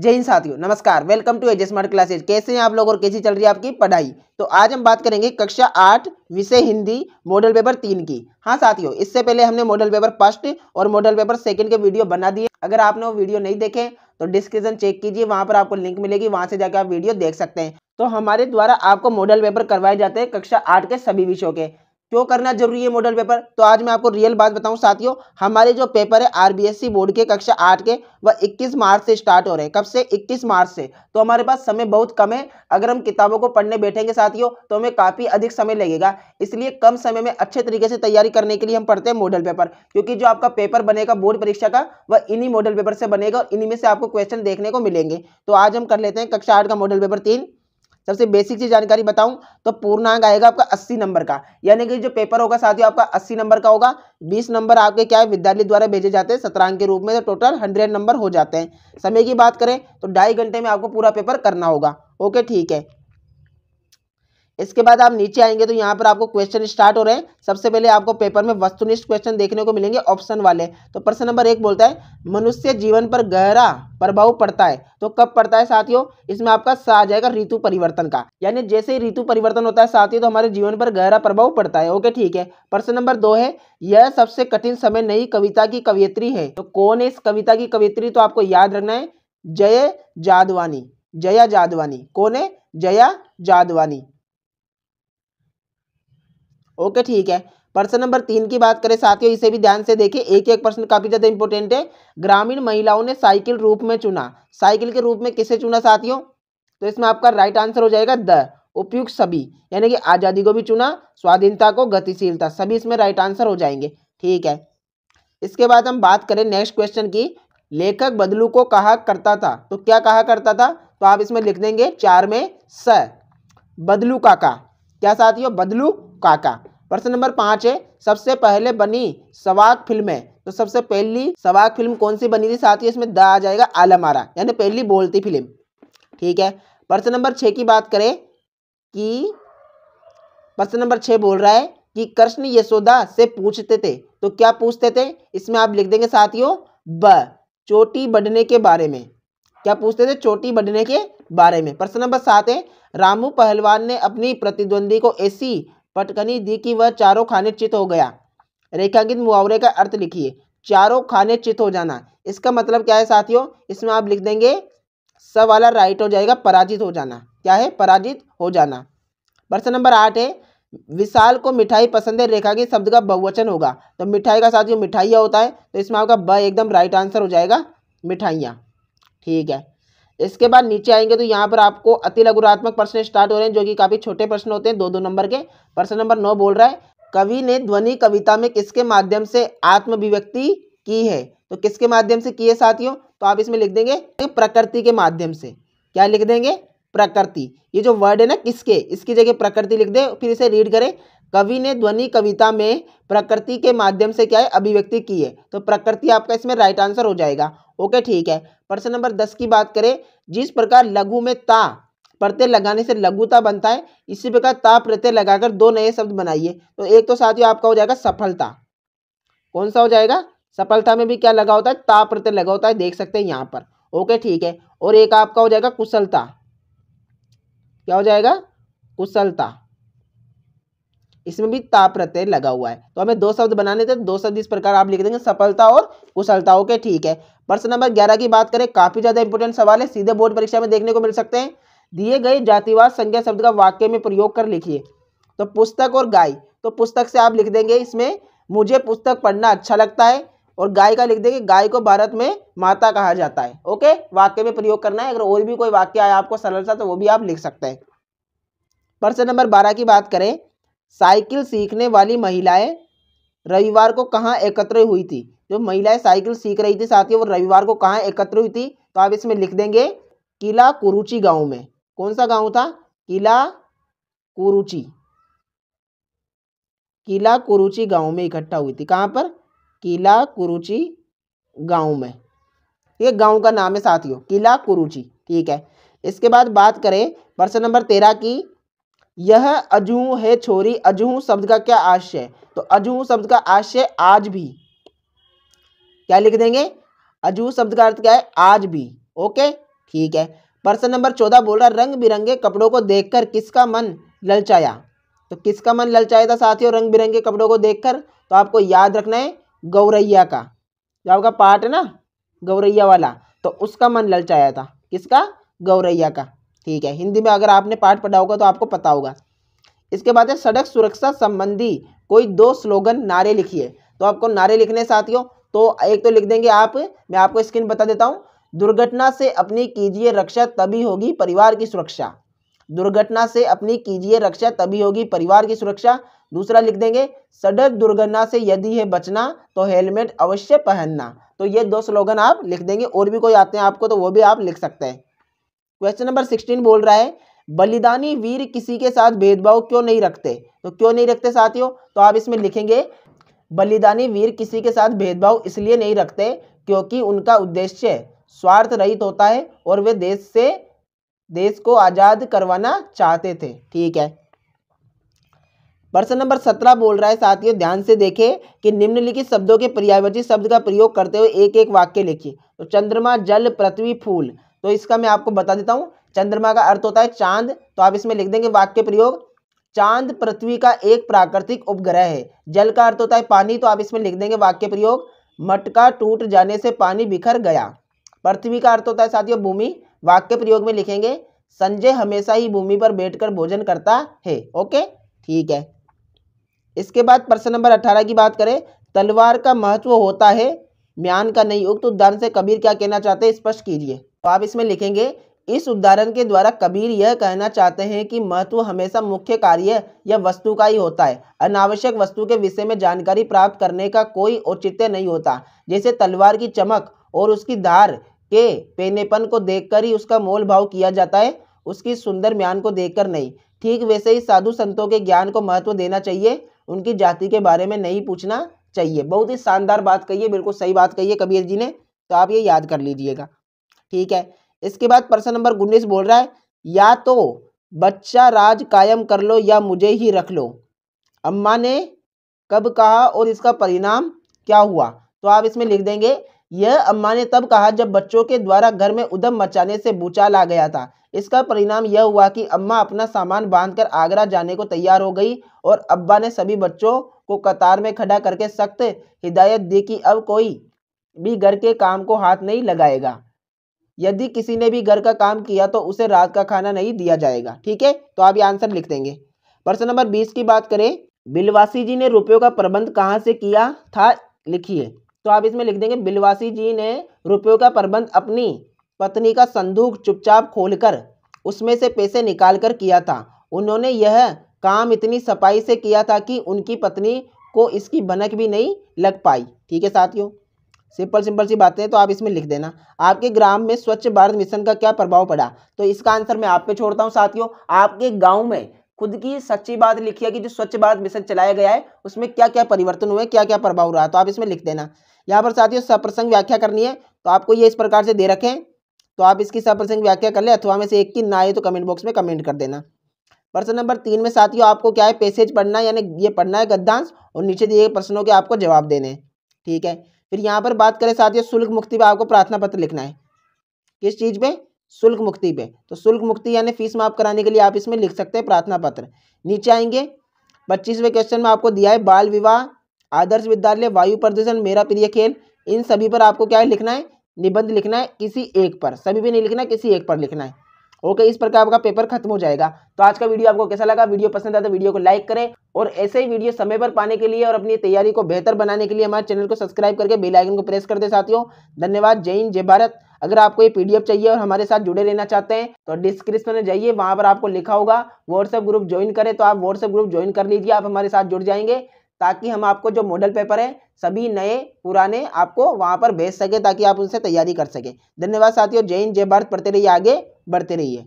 जय हिंद साथियों नमस्कार welcome to Edge Smart Classes कैसे हैं आप लोग और कैसी चल रही है आपकी पढ़ाई तो आज हम बात करेंगे कक्षा आठ विषय हिंदी मॉडल पेपर तीन की हाँ साथियों इससे पहले हमने मॉडल पेपर फर्स्ट और मॉडल पेपर सेकंड के वीडियो बना दिए अगर आपने वो वीडियो नहीं देखे तो डिस्क्रिप्शन चेक कीजिए वहाँ पर आपको लिंक मिलेगी वहाँ से जाकर आप वीडियो देख सकते हैं तो हमारे द्वारा आपको मॉडल पेपर करवाए जाते हैं कक्षा आठ के सभी विषयों के क्यों करना जरूरी है मॉडल पेपर तो आज मैं आपको रियल बात बताऊं साथियों हमारे जो पेपर है आरबीएससी बोर्ड e के कक्षा आठ के वह 21 मार्च से स्टार्ट हो रहे हैं कब से 21 मार्च से तो हमारे पास समय बहुत कम है अगर हम किताबों को पढ़ने बैठेंगे साथियों तो हमें काफ़ी अधिक समय लगेगा इसलिए कम समय में अच्छे तरीके से तैयारी करने के लिए हम पढ़ते हैं मॉडल पेपर क्योंकि जो आपका पेपर बनेगा बोर्ड परीक्षा का वह इन्हीं मॉडल पेपर से बनेगा और इन्हीं में से आपको क्वेश्चन देखने को मिलेंगे तो आज हम कर लेते हैं कक्षा आठ का मॉडल पेपर तीन सबसे बेसिक चीज जानकारी बताऊं तो पूर्णांक आएगा आपका 80 नंबर का यानी कि जो पेपर होगा साथियों आपका 80 नंबर का होगा 20 नंबर आपके क्या है विद्यालय द्वारा भेजे जाते हैं सत्रांक के रूप में तो टोटल हंड्रेड नंबर हो जाते हैं समय की बात करें तो ढाई घंटे में आपको पूरा पेपर करना होगा ओके ठीक है इसके बाद आप नीचे आएंगे तो यहाँ पर आपको क्वेश्चन स्टार्ट हो रहे हैं सबसे पहले आपको पेपर में वस्तुनिष्ठ क्वेश्चन देखने को मिलेंगे ऑप्शन वाले तो प्रश्न नंबर एक बोलता है मनुष्य जीवन पर गहरा प्रभाव पड़ता है तो कब पड़ता है साथियों इसमें आपका सा आ जाएगा ऋतु परिवर्तन का यानी जैसे ही ऋतु परिवर्तन होता है साथियों तो हमारे जीवन पर गहरा प्रभाव पड़ता है ओके ठीक है प्रश्न नंबर दो है यह सबसे कठिन समय नई कविता की कवियत्री है तो कौन है इस कविता की कवियत्री तो आपको याद रखना है जय जादवानी जया जादवानी कौन है जया जादवानी ओके ठीक है प्रश्न नंबर तीन की बात करें साथियों इसे भी ध्यान से देखें एक एक प्रश्न काफी ज्यादा इंपॉर्टेंट है ग्रामीण महिलाओं ने साइकिल रूप में चुना साइकिल के रूप में किसे चुना साथियों तो इसमें आपका राइट आंसर हो जाएगा द उपयुक्त सभी यानी कि आज़ादी को भी चुना स्वाधीनता को गतिशीलता सभी इसमें राइट आंसर हो जाएंगे ठीक है इसके बाद हम बात करें नेक्स्ट क्वेश्चन की लेखक बदलू को कहा करता था तो क्या कहा करता था तो आप इसमें लिख देंगे चार में स बदलू काका क्या साथियों बदलू काका प्रश्न नंबर पाँच है सबसे पहले बनी सवाक फिल्में तो सबसे पहली सवाक फिल्म कौन सी बनी थी साथ ही इसमें द आ जाएगा आलमारा यानी पहली बोलती फिल्म ठीक है प्रश्न नंबर छः की बात करें कि प्रश्न नंबर छः बोल रहा है कि कृष्ण यशोदा से पूछते थे तो क्या पूछते थे इसमें आप लिख देंगे साथियों ब चोटी बढ़ने के बारे में क्या पूछते थे चोटी बढ़ने के बारे में प्रश्न नंबर सात है रामू पहलवान ने अपनी प्रतिद्वंदी को ऐसी पटकनी दी कि वह चारों खाने चित हो गया रेखांकित मुहावरे का अर्थ लिखिए चारों खाने चित हो जाना इसका मतलब क्या है साथियों इसमें आप लिख देंगे स वाला राइट हो जाएगा पराजित हो जाना क्या है पराजित हो जाना प्रश्न नंबर आठ है विशाल को मिठाई पसंद है रेखा के शब्द का बहुवचन होगा तो मिठाई का साथियों मिठाइया होता है तो इसमें आपका ब एकदम राइट आंसर हो जाएगा मिठाइयाँ ठीक है इसके बाद नीचे आएंगे तो यहाँ पर आपको अति लघुरात्मक प्रश्न स्टार्ट हो रहे हैं जो कि काफ़ी छोटे प्रश्न होते हैं दो दो नंबर के प्रश्न नंबर नौ बोल रहा है कवि ने ध्वनि कविता में किसके माध्यम से आत्मभिव्यक्ति की है तो किसके माध्यम से की है साथियों तो आप इसमें लिख देंगे प्रकृति के माध्यम से क्या लिख देंगे प्रकृति ये जो वर्ड है ना किसके इसकी जगह प्रकृति लिख दे फिर इसे रीड करें कवि ने ध्वनि कविता में प्रकृति के माध्यम से क्या है अभिव्यक्ति की है तो प्रकृति आपका इसमें राइट आंसर हो जाएगा ओके ठीक है प्रश्न नंबर दस की बात करें जिस प्रकार लघु में ता प्रत्यय लगाने से लघुता बनता है इसी प्रकार ता प्रत्यय लगाकर दो नए शब्द बनाइए तो एक तो साथियों आपका हो जाएगा सफलता कौन सा हो जाएगा सफलता में भी क्या लगा होता है ता प्रत्यय लगा होता है देख सकते हैं यहाँ पर ओके ठीक है और एक आपका हो जाएगा कुशलता क्या हो जाएगा कुशलता इसमें भी ताप प्रत्यय लगा हुआ है तो हमें दो शब्द बनाने थे दो शब्द इस प्रकार आप लिख देंगे सफलता और कुशलताओं के ठीक है प्रश्न नंबर ग्यारह की बात करें काफी ज्यादा इंपोर्टेंट सवाल है सीधे बोर्ड परीक्षा में देखने को मिल सकते हैं दिए गए जातिवाद संज्ञा शब्द का वाक्य में प्रयोग कर लिखिए तो पुस्तक और गाय तो पुस्तक से आप लिख देंगे इसमें मुझे पुस्तक पढ़ना अच्छा लगता है और गाय का लिख देंगे गाय को भारत में माता कहा जाता है ओके वाक्य में प्रयोग करना है अगर और भी कोई वाक्य आए आपको सरल सा तो वो भी आप लिख सकते हैं प्रश्न नंबर बारह की बात करें साइकिल सीखने वाली महिलाएं रविवार को कहाँ एकत्र हुई थी जो महिलाएं साइकिल सीख रही थी साथियों वो रविवार को कहाँ एकत्र हुई थी तो आप इसमें लिख देंगे किला कुरुचि गांव में कौन सा गांव था किला कुरुचि किला कुरुचि गांव में इकट्ठा हुई थी कहाँ पर किला कुरुचि गांव में ये गांव का नाम है साथियों किला कुरुचि ठीक है इसके बाद बात करें प्रश्न नंबर तेरह की यह अजू है छोरी अजूह शब्द का क्या आशय तो अजूह शब्द का आशय आज भी क्या लिख देंगे अजूह शब्द का अर्थ क्या है आज भी ओके ठीक है प्रश्न नंबर चौदह बोल रहा रंग बिरंगे कपड़ों को देखकर किसका मन ललचाया तो किसका मन ललचाया था साथियों रंग बिरंगे कपड़ों को देखकर तो आपको याद रखना है गौरैया का जो आपका पार्ट है ना गौरैया वाला तो उसका मन ललचाया था किसका गौरैया का ठीक है हिंदी में अगर आपने पाठ पढ़ा होगा तो आपको पता होगा इसके बाद है सड़क सुरक्षा संबंधी कोई दो स्लोगन नारे लिखिए तो आपको नारे लिखने साथियों तो एक तो लिख देंगे आप मैं आपको स्क्रीन बता देता हूँ दुर्घटना से अपनी कीजिए रक्षा तभी होगी परिवार की सुरक्षा दुर्घटना से अपनी कीजिए रक्षा तभी होगी परिवार की सुरक्षा दूसरा लिख देंगे सड़क दुर्घटना से यदि है बचना तो हेलमेट अवश्य पहनना तो ये दो स्लोगन आप लिख देंगे और भी कोई आते हैं आपको तो वो भी आप लिख सकते हैं क्वेश्चन नंबर सिक्सटीन बोल रहा है बलिदानी वीर किसी के साथ भेदभाव क्यों नहीं रखते तो क्यों नहीं रखते साथियों तो आप इसमें लिखेंगे बलिदानी वीर किसी के साथ भेदभाव इसलिए नहीं रखते क्योंकि उनका उद्देश्य स्वार्थ रहित होता है और वे देश से देश को आज़ाद करवाना चाहते थे ठीक है प्रश्न नंबर सत्रह बोल रहा है साथियों ध्यान से देखें कि निम्नलिखित शब्दों के पर्यायवाची शब्द का प्रयोग करते हुए एक एक वाक्य लिखिए तो चंद्रमा जल पृथ्वी फूल तो इसका मैं आपको बता देता हूँ चंद्रमा का अर्थ होता है चांद तो आप इसमें लिख देंगे वाक्य प्रयोग चांद पृथ्वी का एक प्राकृतिक उपग्रह है जल का अर्थ होता है पानी तो आप इसमें लिख देंगे वाक्य प्रयोग मटका टूट जाने से पानी बिखर गया पृथ्वी का अर्थ होता है साथियों भूमि वाक्य प्रयोग में लिखेंगे संजय हमेशा ही भूमि पर बैठकर भोजन करता है ओके ठीक है इसके बाद प्रश्न नंबर अठारह की बात करें तलवार का महत्व होता है म्यान का नहीं उक्त उदाहरण से कबीर क्या कहना चाहते हैं स्पष्ट कीजिए तो आप इसमें लिखेंगे इस उदाहरण के द्वारा कबीर यह कहना चाहते हैं कि महत्व हमेशा मुख्य कार्य या वस्तु का ही होता है अनावश्यक वस्तु के विषय में जानकारी प्राप्त करने का कोई औचित्य नहीं होता जैसे तलवार की चमक और उसकी धार के पेनेपन को देखकर ही उसका मोल भाव किया जाता है उसकी सुंदर म्यान को देखकर नहीं ठीक वैसे ही साधु संतों के ज्ञान को महत्व देना चाहिए उनकी जाति के बारे में नहीं पूछना चाहिए बहुत ही शानदार बात कही बिल्कुल सही बात कही कबीर जी ने तो आप ये याद कर लीजिएगा ठीक है इसके बाद प्रश्न नंबर उन्नीस बोल रहा है या तो बच्चा राज कायम कर लो या मुझे ही रख लो अम्मा ने कब कहा और इसका परिणाम क्या हुआ तो आप इसमें लिख देंगे यह अम्मा ने तब कहा जब बच्चों के द्वारा घर में उदम मचाने से भूचाल आ गया था इसका परिणाम यह हुआ कि अम्मा अपना सामान बांधकर आगरा जाने को तैयार हो गई और अब्बा ने सभी बच्चों को कतार में खड़ा करके सख्त हिदायत दी कि अब कोई भी घर के काम को हाथ नहीं लगाएगा यदि किसी ने भी घर का काम किया तो उसे रात का खाना नहीं दिया जाएगा ठीक है तो आप ये आंसर लिख देंगे प्रश्न नंबर बीस की बात करें बिलवासी जी ने रुपयों का प्रबंध कहाँ से किया था लिखिए तो आप इसमें लिख देंगे बिलवासी जी ने रुपयों का प्रबंध अपनी पत्नी का संदूक चुपचाप खोलकर उसमें से पैसे निकाल कर किया था उन्होंने यह काम इतनी सफाई से किया था कि उनकी पत्नी को इसकी भनक भी नहीं लग पाई ठीक है साथियों सिंपल सिंपल सी बातें तो आप इसमें लिख देना आपके ग्राम में स्वच्छ भारत मिशन का क्या प्रभाव पड़ा तो इसका आंसर मैं आप पे छोड़ता हूँ साथियों आपके गाँव में खुद की सच्ची बात लिखी है कि जो स्वच्छ भारत मिशन चलाया गया है उसमें क्या क्या परिवर्तन हुए क्या क्या प्रभाव रहा तो आप इसमें लिख देना यहाँ पर साथियों सप्रसंग व्याख्या करनी है तो आपको ये इस प्रकार से दे रखें तो आप इसकी सप्रसंग व्याख्या कर ले अथवा में से एक की ना आए तो कमेंट बॉक्स में कमेंट कर देना प्रश्न नंबर तीन में साथियों आपको क्या है पैसेज पढ़ना है यानी ये पढ़ना है गद्दांश और नीचे दिए प्रश्नों के आपको जवाब देने ठीक है फिर यहाँ पर बात करें साथियों शुल्क मुक्ति पे आपको प्रार्थना पत्र लिखना है किस चीज़ पे शुल्क मुक्ति पे तो शुल्क मुक्ति यानी फीस माफ कराने के लिए आप इसमें लिख सकते हैं प्रार्थना पत्र नीचे आएंगे पच्चीसवें क्वेश्चन में आपको दिया है बाल विवाह आदर्श विद्यालय वायु प्रदूषण मेरा प्रिय खेल इन सभी पर आपको क्या है लिखना है निबंध लिखना है किसी एक पर सभी भी नहीं लिखना किसी एक पर लिखना है ओके इस प्रकार आपका पेपर खत्म हो जाएगा तो आज का वीडियो आपको कैसा लगा वीडियो पसंद आया तो वीडियो को लाइक करें और ऐसे ही वीडियो समय पर पाने के लिए और अपनी तैयारी को बेहतर बनाने के लिए हमारे चैनल को सब्सक्राइब करके बेल आइकन को प्रेस कर दे साथियों धन्यवाद जय हिंद जय भारत अगर आपको ये पीडीएफ चाहिए और हमारे साथ जुड़े रहना चाहते हैं तो डिस्क्रिप्शन में जाइए वहाँ पर आपको लिखा होगा व्हाट्सएप ग्रुप ज्वाइन करें तो आप व्हाट्सएप ग्रुप ज्वाइन कर लीजिए आप हमारे साथ जुड़ जाएंगे ताकि हम आपको जो मॉडल पेपर है सभी नए पुराने आपको वहाँ पर भेज सके ताकि आप उनसे तैयारी कर सकें धन्यवाद साथियों जय हिंद जय भारत पढ़ते रहिए आगे बढ़ते रहिए